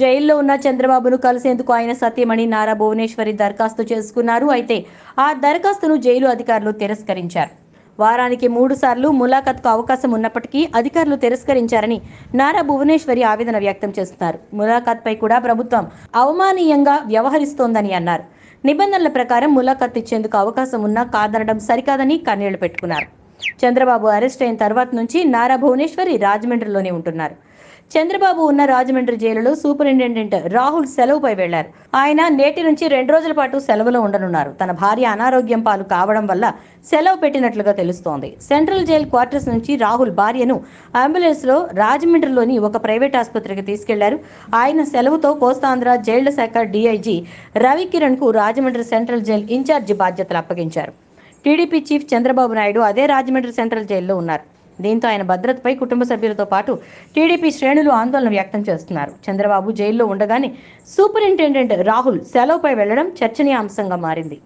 జైల్లో ఉన్న చంద్రబాబును కలిసేందుకు ఆయన సత్యమణి నారా భువనేశ్వరి దరఖాస్తు చేసుకున్నారు అయితే ఆ దరఖాస్తును జైలు అధికారులు తిరస్కరించారు వారానికి మూడు సార్లు ములాఖత్కు అవకాశం ఉన్నప్పటికీ అధికారులు తిరస్కరించారని నారా భువనేశ్వరి ఆవేదన వ్యక్తం చేస్తున్నారు ములాఖత్పై కూడా ప్రభుత్వం అవమానీయంగా వ్యవహరిస్తోందని అన్నారు నిబంధనల ప్రకారం ములాఖత్ ఇచ్చేందుకు అవకాశం ఉన్నా కాదనడం సరికాదని కన్నీళ్లు పెట్టుకున్నారు చంద్రబాబు అరెస్ట్ అయిన తర్వాత నుంచి నారా భువనేశ్వరి రాజమండ్రిలోనే ఉంటున్నారు చంద్రబాబు ఉన్న రాజమండ్రి జైలులో సూపరింటెండెంట్ రాహుల్ సెలవుపై వెళ్లారు ఆయన నేటి నుంచి రెండు రోజుల పాటు సెలవులో ఉండనున్నారు తన భార్య అనారోగ్యం పాలు కావడం వల్ల సెలవు పెట్టినట్లుగా తెలుస్తోంది సెంట్రల్ జైల్ క్వార్టర్స్ నుంచి రాహుల్ భార్యను అంబులెన్స్లో రాజమండ్రిలోని ఒక ప్రైవేట్ ఆసుపత్రికి తీసుకెళ్లారు ఆయన సెలవుతో కోస్తాంధ్ర జైళ్ల శాఖ రవికిరణ్ కు రాజమండ్రి సెంట్రల్ జైల్ ఇన్ఛార్జి బాధ్యతలు అప్పగించారు టీడీపీ చీఫ్ చంద్రబాబు నాయుడు అదే రాజమండ్రి సెంట్రల్ జైల్లో ఉన్నారు దీంతో ఆయన భద్రతపై కుటుంబ సభ్యులతో పాటు టీడీపీ శ్రేణులు ఆందోళన వ్యక్తం చేస్తున్నారు చంద్రబాబు జైల్లో ఉండగానే సూపరింటెండెంట్ రాహుల్ సెలవుపై వెళ్లడం చర్చనీయాంశంగా మారింది